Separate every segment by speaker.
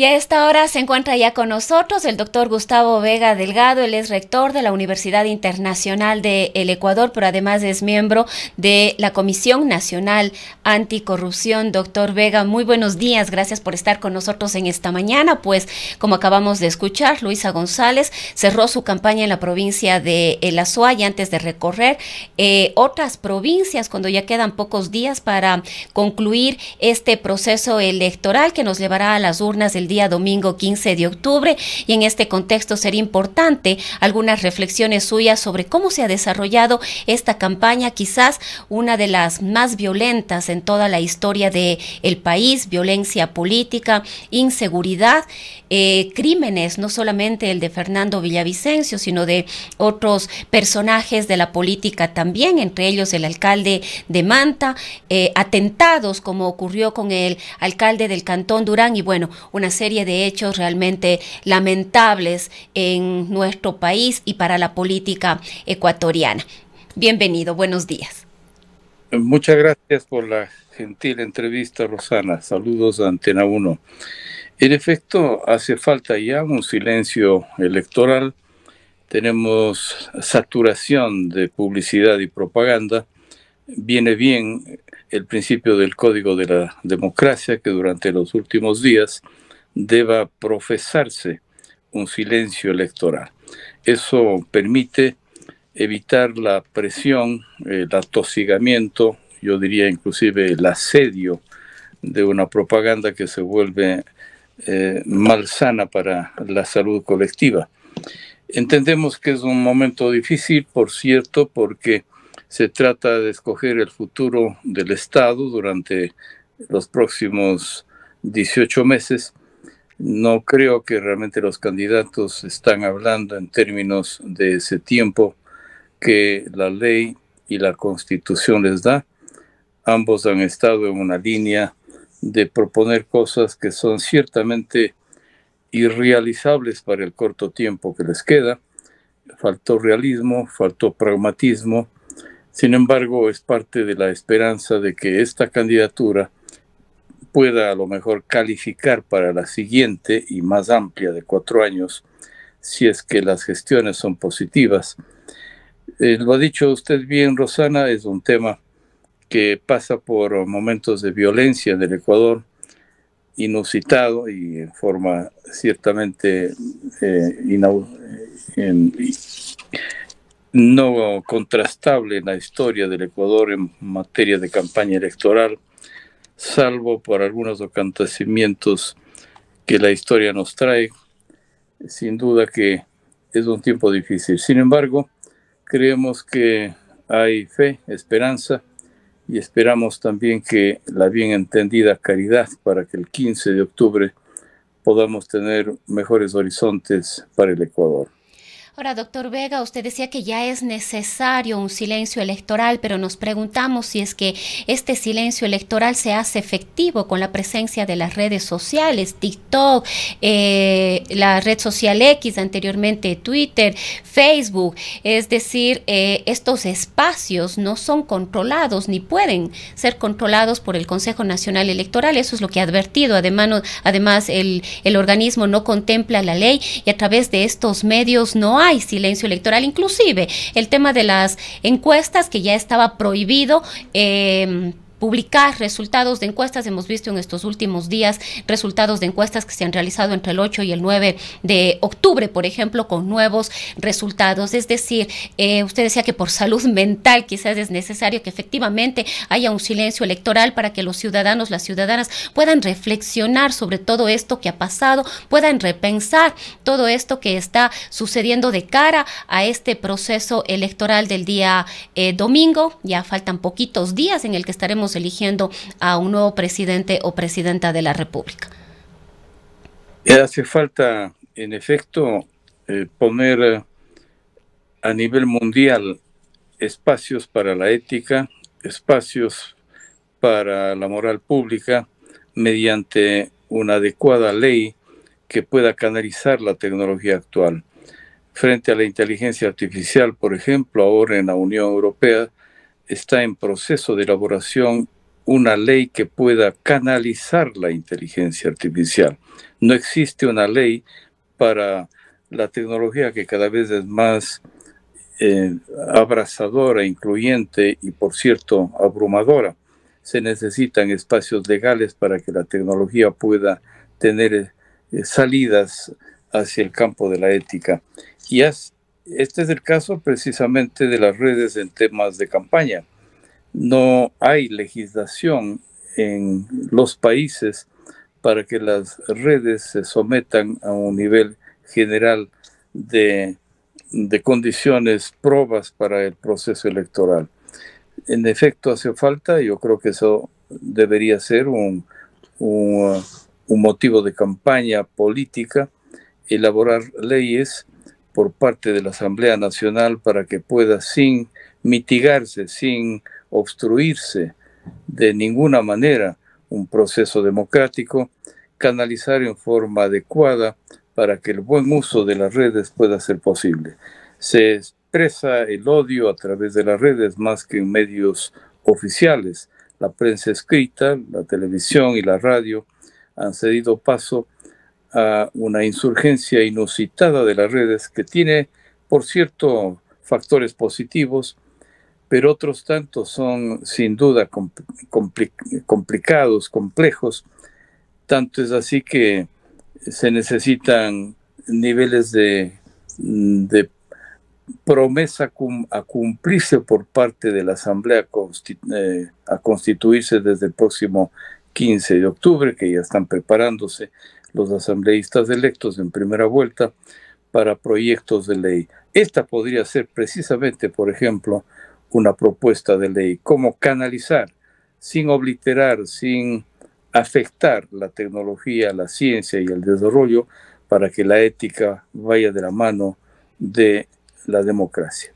Speaker 1: Y a esta hora se encuentra ya con nosotros el doctor Gustavo Vega Delgado, él es rector de la Universidad Internacional del El Ecuador, pero además es miembro de la Comisión Nacional Anticorrupción. Doctor Vega, muy buenos días, gracias por estar con nosotros en esta mañana. Pues como acabamos de escuchar, Luisa González cerró su campaña en la provincia de El Azuay antes de recorrer eh, otras provincias cuando ya quedan pocos días para concluir este proceso electoral que nos llevará a las urnas del día domingo 15 de octubre y en este contexto sería importante algunas reflexiones suyas sobre cómo se ha desarrollado esta campaña, quizás una de las más violentas en toda la historia del el país, violencia política, inseguridad, eh, crímenes, no solamente el de Fernando Villavicencio, sino de otros personajes de la política también, entre ellos el alcalde de Manta, eh, atentados como ocurrió con el alcalde del Cantón Durán y bueno, una serie de hechos realmente lamentables en nuestro país y para la política ecuatoriana. Bienvenido, buenos días.
Speaker 2: Muchas gracias por la gentil entrevista, Rosana. Saludos a Antena 1. En efecto, hace falta ya un silencio electoral. Tenemos saturación de publicidad y propaganda. Viene bien el principio del Código de la Democracia que durante los últimos días deba profesarse un silencio electoral. Eso permite evitar la presión, el atosigamiento, yo diría inclusive el asedio de una propaganda que se vuelve eh, malsana para la salud colectiva. Entendemos que es un momento difícil, por cierto, porque se trata de escoger el futuro del Estado durante los próximos 18 meses no creo que realmente los candidatos están hablando en términos de ese tiempo que la ley y la constitución les da. Ambos han estado en una línea de proponer cosas que son ciertamente irrealizables para el corto tiempo que les queda. Faltó realismo, faltó pragmatismo. Sin embargo, es parte de la esperanza de que esta candidatura pueda a lo mejor calificar para la siguiente y más amplia de cuatro años, si es que las gestiones son positivas. Eh, lo ha dicho usted bien, Rosana, es un tema que pasa por momentos de violencia en el Ecuador, inusitado y en forma ciertamente eh, eh, no contrastable en la historia del Ecuador en materia de campaña electoral salvo por algunos acontecimientos que la historia nos trae. Sin duda que es un tiempo difícil. Sin embargo, creemos que hay fe, esperanza y esperamos también que la bien entendida caridad para que el 15 de octubre podamos tener mejores horizontes para el Ecuador
Speaker 1: doctor Vega, usted decía que ya es necesario un silencio electoral, pero nos preguntamos si es que este silencio electoral se hace efectivo con la presencia de las redes sociales, TikTok, eh, la red social X, anteriormente Twitter, Facebook. Es decir, eh, estos espacios no son controlados ni pueden ser controlados por el Consejo Nacional Electoral. Eso es lo que ha advertido. Además, además el, el organismo no contempla la ley y a través de estos medios no hay hay silencio electoral, inclusive el tema de las encuestas que ya estaba prohibido. Eh, publicar resultados de encuestas. Hemos visto en estos últimos días resultados de encuestas que se han realizado entre el 8 y el 9 de octubre, por ejemplo, con nuevos resultados. Es decir, eh, usted decía que por salud mental quizás es necesario que efectivamente haya un silencio electoral para que los ciudadanos, las ciudadanas puedan reflexionar sobre todo esto que ha pasado, puedan repensar todo esto que está sucediendo de cara a este proceso electoral del día eh, domingo. Ya faltan poquitos días en el que estaremos eligiendo a un nuevo presidente o presidenta de la República?
Speaker 2: Eh, hace falta, en efecto, eh, poner eh, a nivel mundial espacios para la ética, espacios para la moral pública, mediante una adecuada ley que pueda canalizar la tecnología actual. Frente a la inteligencia artificial, por ejemplo, ahora en la Unión Europea está en proceso de elaboración una ley que pueda canalizar la inteligencia artificial. No existe una ley para la tecnología que cada vez es más eh, abrazadora, incluyente y, por cierto, abrumadora. Se necesitan espacios legales para que la tecnología pueda tener eh, salidas hacia el campo de la ética. Y este es el caso precisamente de las redes en temas de campaña. No hay legislación en los países para que las redes se sometan a un nivel general de, condiciones, probas para el proceso electoral. En efecto, hace falta, yo creo que eso debería ser un, un, un motivo de campaña política, elaborar leyes por parte de la Asamblea Nacional para que pueda sin mitigarse, sin obstruirse de ninguna manera un proceso democrático, canalizar en forma adecuada para que el buen uso de las redes pueda ser posible. Se expresa el odio a través de las redes más que en medios oficiales. La prensa escrita, la televisión y la radio han cedido paso a una insurgencia inusitada de las redes que tiene, por cierto, factores positivos, pero otros tantos son sin duda complicados, complejos. Tanto es así que se necesitan niveles de, promesa a cumplirse por parte de la Asamblea eh, a constituirse desde el próximo 15 de octubre, que ya están preparándose los asambleístas electos en primera vuelta para proyectos de ley. Esta podría ser precisamente, por ejemplo, una propuesta de ley, cómo canalizar sin obliterar, sin afectar la tecnología, la ciencia y el desarrollo para que la ética vaya de la mano de la democracia.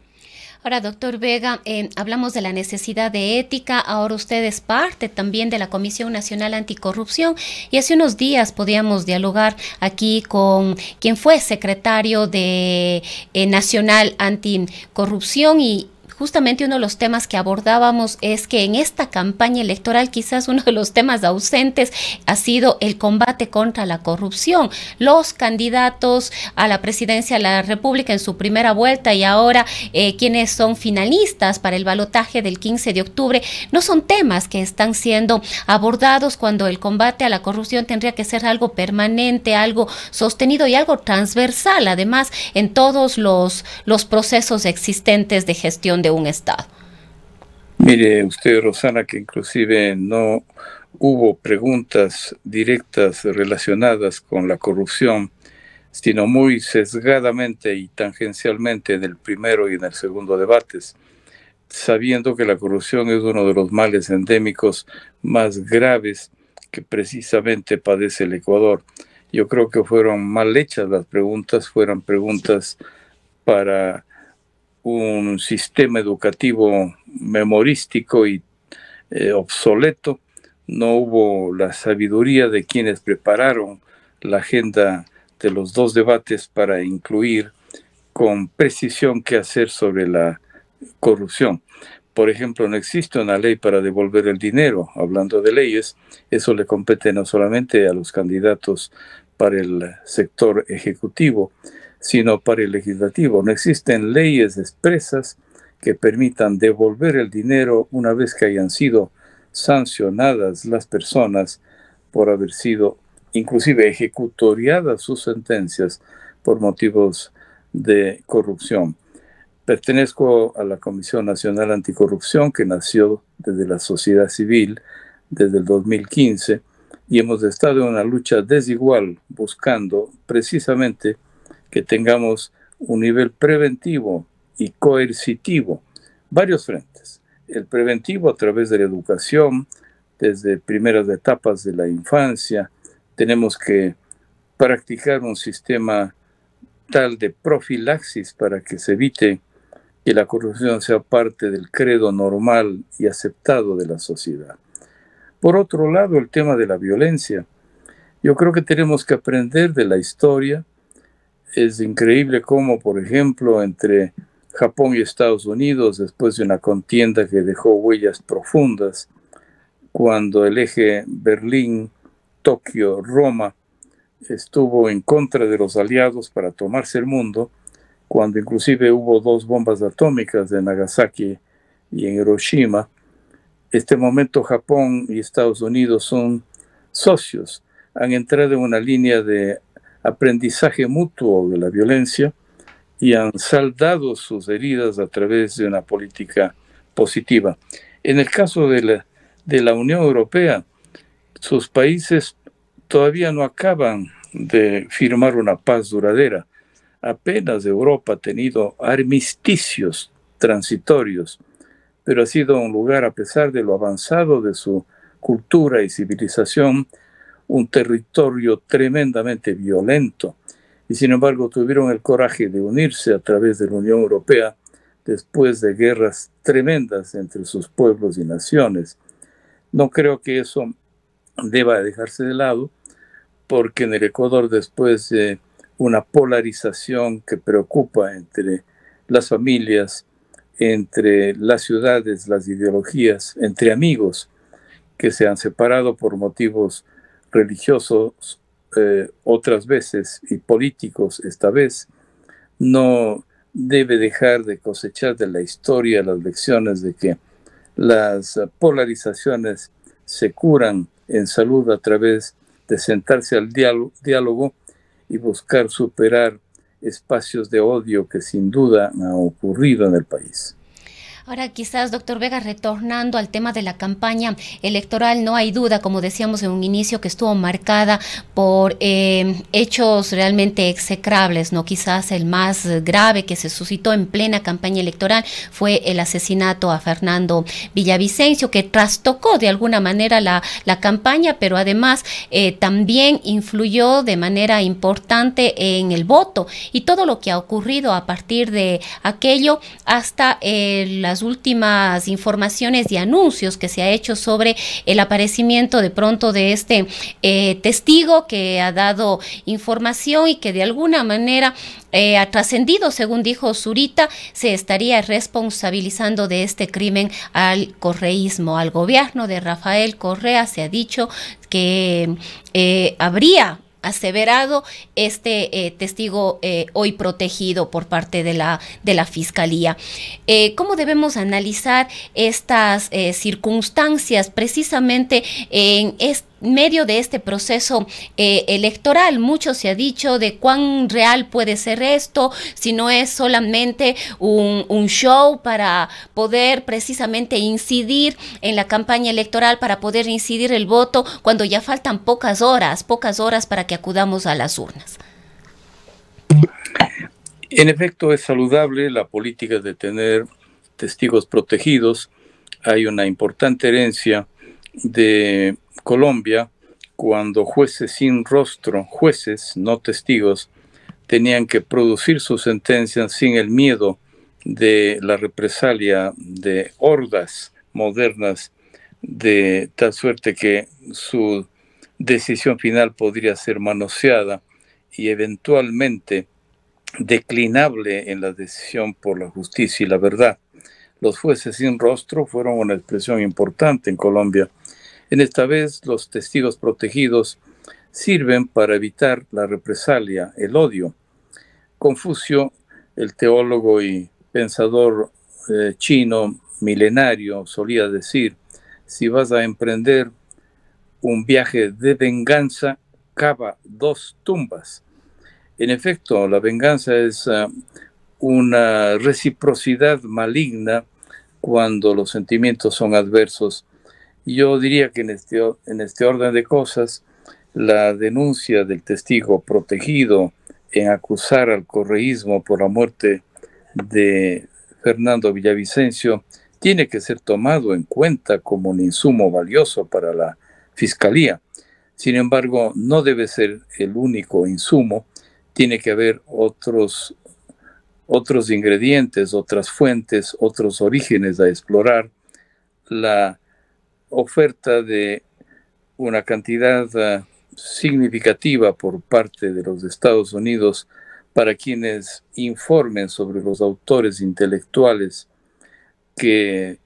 Speaker 1: Ahora, doctor Vega, eh, hablamos de la necesidad de ética. Ahora usted es parte también de la Comisión Nacional Anticorrupción y hace unos días podíamos dialogar aquí con quien fue secretario de eh, Nacional Anticorrupción y, justamente uno de los temas que abordábamos es que en esta campaña electoral quizás uno de los temas ausentes ha sido el combate contra la corrupción. Los candidatos a la presidencia de la República en su primera vuelta y ahora eh, quienes son finalistas para el balotaje del 15 de octubre no son temas que están siendo abordados cuando el combate a la corrupción tendría que ser algo permanente, algo sostenido y algo transversal, además en todos los, los procesos existentes de gestión un Estado.
Speaker 2: Mire usted, Rosana, que inclusive no hubo preguntas directas relacionadas con la corrupción, sino muy sesgadamente y tangencialmente en el primero y en el segundo debates, sabiendo que la corrupción es uno de los males endémicos más graves que precisamente padece el Ecuador. Yo creo que fueron mal hechas las preguntas, fueron preguntas para un sistema educativo memorístico y eh, obsoleto, no hubo la sabiduría de quienes prepararon la agenda de los dos debates para incluir con precisión qué hacer sobre la corrupción. Por ejemplo, no existe una ley para devolver el dinero. Hablando de leyes, eso le compete no solamente a los candidatos para el sector ejecutivo, sino para el legislativo. No existen leyes expresas que permitan devolver el dinero una vez que hayan sido sancionadas las personas por haber sido inclusive ejecutoriadas sus sentencias por motivos de corrupción. Pertenezco a la Comisión Nacional Anticorrupción que nació desde la sociedad civil desde el 2015 y hemos estado en una lucha desigual buscando precisamente que tengamos un nivel preventivo y coercitivo, varios frentes. El preventivo a través de la educación, desde primeras etapas de la infancia, tenemos que practicar un sistema tal de profilaxis para que se evite que la corrupción sea parte del credo normal y aceptado de la sociedad. Por otro lado, el tema de la violencia. Yo creo que tenemos que aprender de la historia, es increíble cómo, por ejemplo, entre Japón y Estados Unidos, después de una contienda que dejó huellas profundas, cuando el eje Berlín, Tokio, Roma estuvo en contra de los aliados para tomarse el mundo, cuando inclusive hubo dos bombas atómicas en Nagasaki y en Hiroshima, este momento Japón y Estados Unidos son socios, han entrado en una línea de aprendizaje mutuo de la violencia y han saldado sus heridas a través de una política positiva. En el caso de la, Unión Europea, sus países todavía no acaban de firmar una paz duradera. Apenas Europa ha tenido armisticios transitorios, pero ha sido un lugar, a pesar de lo avanzado de su cultura y civilización, un territorio tremendamente violento y sin embargo tuvieron el coraje de unirse a través de la Unión Europea después de guerras tremendas entre sus pueblos y naciones. No creo que eso deba dejarse de lado, porque en el Ecuador después de una polarización que preocupa entre las familias, entre las ciudades, las ideologías, entre amigos que se han separado por motivos religiosos eh, otras veces y políticos esta vez, no debe dejar de cosechar de la historia las lecciones de que las polarizaciones se curan en salud a través de sentarse al diálogo y buscar superar espacios de odio que sin duda han ocurrido en el país.
Speaker 1: Ahora quizás, doctor Vega, retornando al tema de la campaña electoral, no hay duda, como decíamos en un inicio, que estuvo marcada por eh, hechos realmente execrables, ¿no? Quizás el más grave que se suscitó en plena campaña electoral fue el asesinato a Fernando Villavicencio, que trastocó de alguna manera la, campaña, pero además eh, también influyó de manera importante en el voto y todo lo que ha ocurrido a partir de aquello hasta el eh, últimas informaciones y anuncios que se ha hecho sobre el aparecimiento de pronto de este eh, testigo que ha dado información y que de alguna manera eh, ha trascendido, según dijo Zurita, se estaría responsabilizando de este crimen al correísmo, al gobierno de Rafael Correa. Se ha dicho que eh, habría aseverado este eh, testigo eh, hoy protegido por parte de la, de la Fiscalía. Eh, ¿Cómo debemos analizar estas circunstancias precisamente en este medio de este proceso eh, electoral. Mucho se ha dicho de cuán real puede ser esto, si no es solamente un show para poder precisamente incidir en la campaña electoral, para poder incidir el voto cuando ya faltan pocas horas, pocas horas para que acudamos a las urnas.
Speaker 2: En efecto, es saludable la política de tener testigos protegidos. Hay una importante herencia de Colombia, cuando jueces sin rostro, jueces, no testigos, tenían que producir sus sentencias sin el miedo de la represalia de hordas modernas, de tal suerte que su decisión final podría ser manoseada y eventualmente declinable en la decisión por la justicia y la verdad. Los jueces sin rostro fueron una expresión importante en Colombia en esta vez, los testigos protegidos sirven para evitar la represalia, el odio. Confucio, el teólogo y pensador eh, chino milenario, solía decir, si vas a emprender un viaje de venganza, cava dos tumbas. En efecto, la venganza es ah, una reciprocidad maligna cuando los sentimientos son adversos yo diría que en este, en este orden de cosas, la denuncia del testigo protegido en acusar al correísmo por la muerte de Fernando Villavicencio tiene que ser tomado en cuenta como un insumo valioso para la Fiscalía. Sin embargo, no debe ser el único insumo, tiene que haber otros, otros ingredientes, otras fuentes, otros orígenes a explorar. La oferta de una cantidad ah, significativa por parte de los Estados Unidos para quienes informen sobre los autores intelectuales que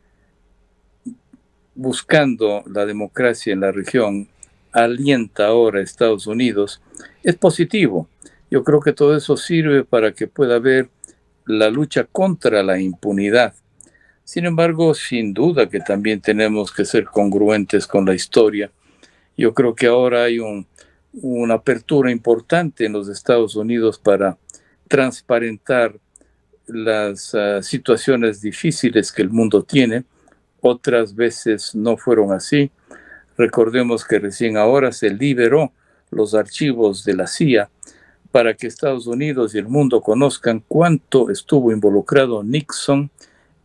Speaker 2: buscando la democracia en la región alienta ahora Estados Unidos, es positivo. Yo creo que todo eso sirve para que pueda haber la lucha contra la impunidad sin embargo, sin duda que también tenemos que ser congruentes con la historia. Yo creo que ahora hay una apertura importante en los Estados Unidos para transparentar las ah, situaciones difíciles que el mundo tiene. Otras veces no fueron así. Recordemos que recién ahora se liberó los archivos de la CIA para que Estados Unidos y el mundo conozcan cuánto estuvo involucrado Nixon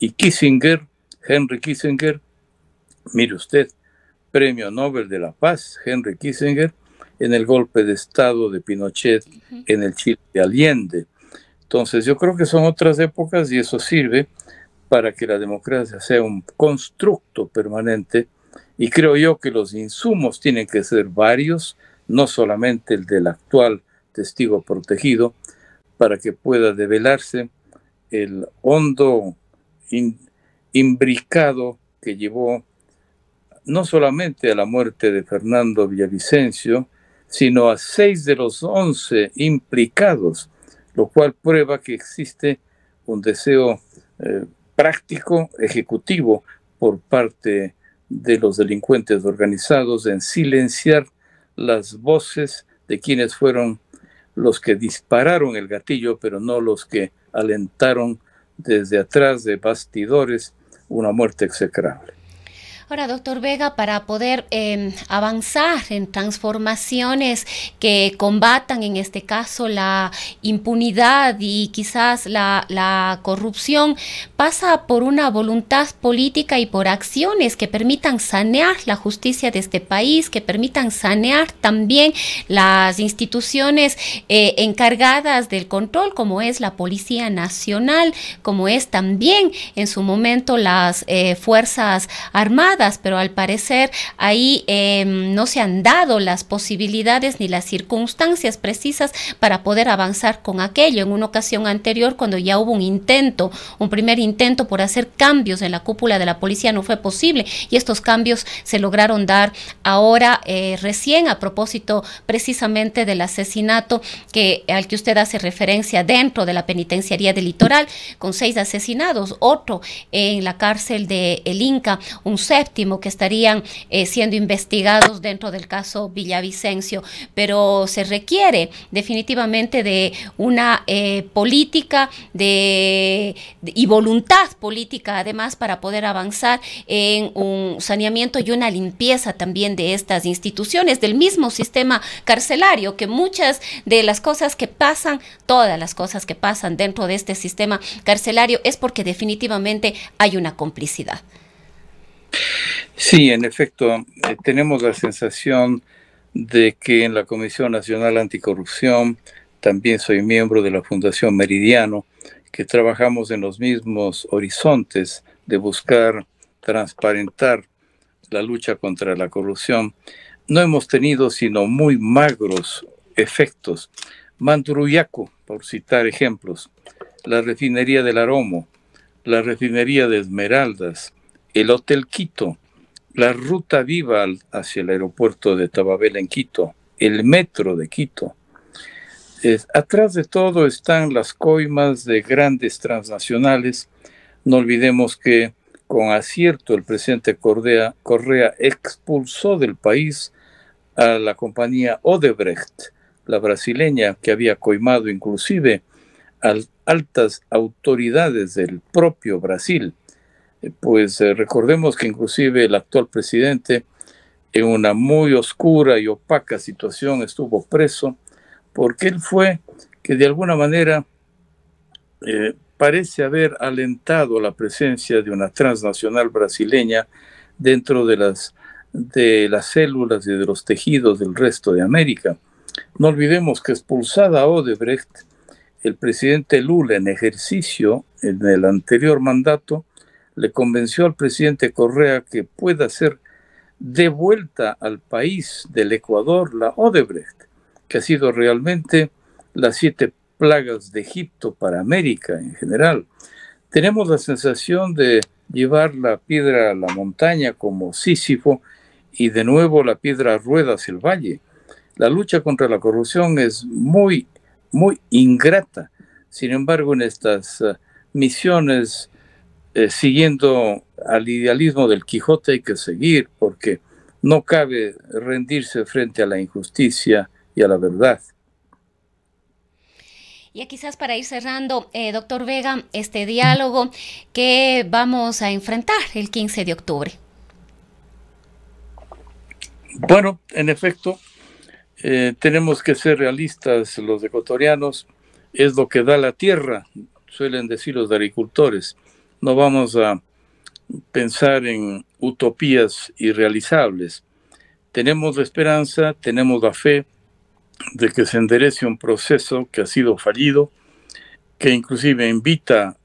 Speaker 2: y Kissinger, Henry Kissinger, mire usted, premio Nobel de la Paz, Henry Kissinger, en el golpe de Estado de Pinochet en el Chile de Allende. Entonces yo creo que son otras épocas y eso sirve para que la democracia sea un constructo permanente y creo yo que los insumos tienen que ser varios, no solamente el del actual testigo protegido, para que pueda develarse el hondo imbricado que llevó no solamente a la muerte de Fernando Villavicencio, sino a seis de los once implicados, lo cual prueba que existe un deseo eh, práctico, ejecutivo, por parte de los delincuentes organizados en silenciar las voces de quienes fueron los que dispararon el gatillo, pero no los que alentaron desde atrás de bastidores una muerte execrable.
Speaker 1: Ahora, doctor Vega, para poder em, avanzar en transformaciones que combatan en este caso la impunidad y quizás la, corrupción, pasa por una voluntad política y por acciones que permitan sanear la justicia de este país, que permitan sanear también las instituciones eh, encargadas del control, como es la Policía Nacional, como es también en su momento las eh, Fuerzas Armadas pero al parecer ahí em, no se han dado las posibilidades ni las circunstancias precisas para poder avanzar con aquello. En una ocasión anterior, cuando ya hubo un intento, un primer intento por hacer cambios en la cúpula de la policía, no fue posible y estos cambios se lograron dar ahora eh, recién a propósito precisamente del asesinato que, al que usted hace referencia dentro de la penitenciaría del litoral, con seis asesinados, otro en la cárcel de El Inca, un sexto que estarían eh, siendo investigados dentro del caso Villavicencio, pero se requiere definitivamente de una eh, política y voluntad política además para poder avanzar en un saneamiento y una limpieza también de estas instituciones, del mismo sistema carcelario, que muchas de las cosas que pasan, todas las cosas que pasan dentro de este sistema carcelario es porque definitivamente hay una complicidad.
Speaker 2: Sí, en efecto, eh, tenemos la sensación de que en la Comisión Nacional Anticorrupción, también soy miembro de la Fundación Meridiano, que trabajamos en los mismos horizontes de buscar transparentar la lucha contra la corrupción, no hemos tenido sino muy magros efectos. Manduruyaco, por citar ejemplos, la refinería del Aromo, la refinería de Esmeraldas, el Hotel Quito, la ruta viva hacia el aeropuerto de Tababel en Quito, el metro de Quito. atrás de todo están las coimas de grandes transnacionales. No olvidemos que con acierto el presidente Correa, Correa expulsó del país a la compañía Odebrecht, la brasileña que había coimado inclusive a altas autoridades del propio Brasil pues eh, recordemos que inclusive el actual presidente en una muy oscura y opaca situación estuvo preso porque él fue que de alguna manera eh, parece haber alentado la presencia de una transnacional brasileña dentro de las, de las células y de los tejidos del resto de América. No olvidemos que expulsada a Odebrecht, el presidente Lula en ejercicio en el anterior mandato le convenció al presidente Correa que pueda ser devuelta al país del Ecuador la Odebrecht, que ha sido realmente las siete plagas de Egipto para América en general. Tenemos la sensación de llevar la piedra a la montaña como Sísifo y de nuevo la piedra rueda ruedas el valle. La lucha contra la corrupción es muy, muy ingrata. Sin embargo, en estas eh, misiones eh, siguiendo al idealismo del Quijote hay que seguir porque no cabe rendirse frente a la injusticia y a la verdad.
Speaker 1: Y quizás para ir cerrando, eh, doctor Vega, este diálogo que vamos a enfrentar el 15 de octubre.
Speaker 2: Bueno, en efecto, eh, tenemos que ser realistas los ecuatorianos, es lo que da la tierra, suelen decir los agricultores no vamos a pensar en utopías irrealizables. Tenemos la esperanza, tenemos la fe de que se enderece un proceso que ha sido fallido, que inclusive invita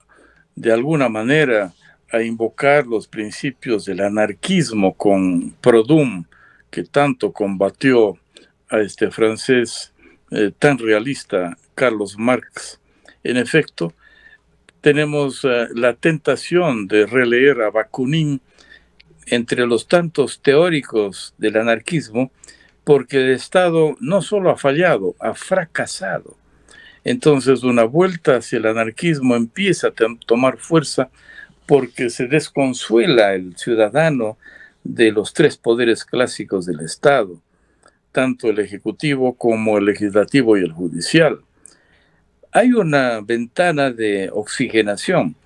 Speaker 2: de alguna manera a invocar los principios del anarquismo con Produm, que tanto combatió a este francés eh, tan realista, Carlos Marx. En efecto, tenemos eh, la tentación de releer a Bakunin entre los tantos teóricos del anarquismo, porque el Estado no solo ha fallado, ha fracasado. Entonces una vuelta hacia el anarquismo empieza a tomar fuerza porque se desconsuela el ciudadano de los tres poderes clásicos del Estado, tanto el ejecutivo como el legislativo y el judicial hay una ventana de oxigenación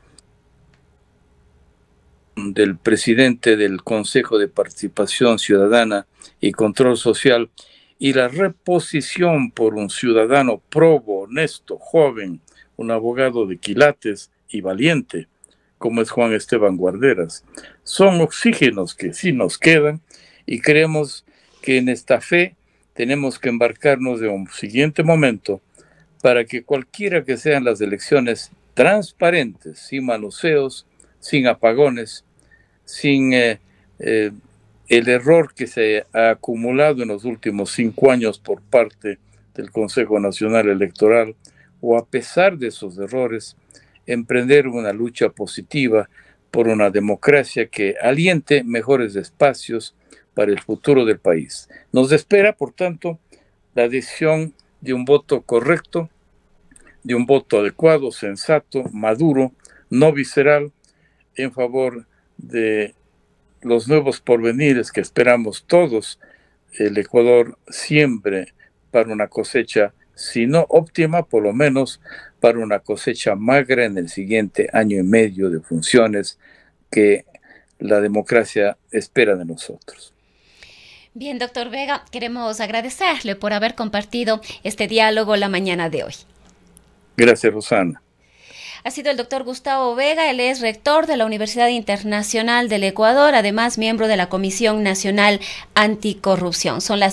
Speaker 2: del presidente del Consejo de Participación Ciudadana y Control Social y la reposición por un ciudadano probo, honesto, joven, un abogado de quilates y valiente, como es Juan Esteban Guarderas. Son oxígenos que sí nos quedan y creemos que en esta fe tenemos que embarcarnos de un siguiente momento para que cualquiera que sean las elecciones transparentes, sin manoseos, sin apagones, sin eh, eh, el error que se ha acumulado en los últimos cinco años por parte del Consejo Nacional Electoral, o a pesar de esos errores, emprender una lucha positiva por una democracia que aliente mejores espacios para el futuro del país. Nos espera, por tanto, la decisión de un voto correcto de un voto adecuado, sensato, maduro, no visceral, en favor de los nuevos porvenires que esperamos todos. El Ecuador siempre para una cosecha, si no óptima, por lo menos para una cosecha magra en el siguiente año y medio de funciones que la democracia espera de nosotros.
Speaker 1: Bien, doctor Vega, queremos agradecerle por haber compartido este diálogo la mañana de hoy.
Speaker 2: Gracias, Rosana.
Speaker 1: Ha sido el doctor Gustavo Vega, él es rector de la Universidad Internacional del Ecuador, además miembro de la Comisión Nacional Anticorrupción. Son las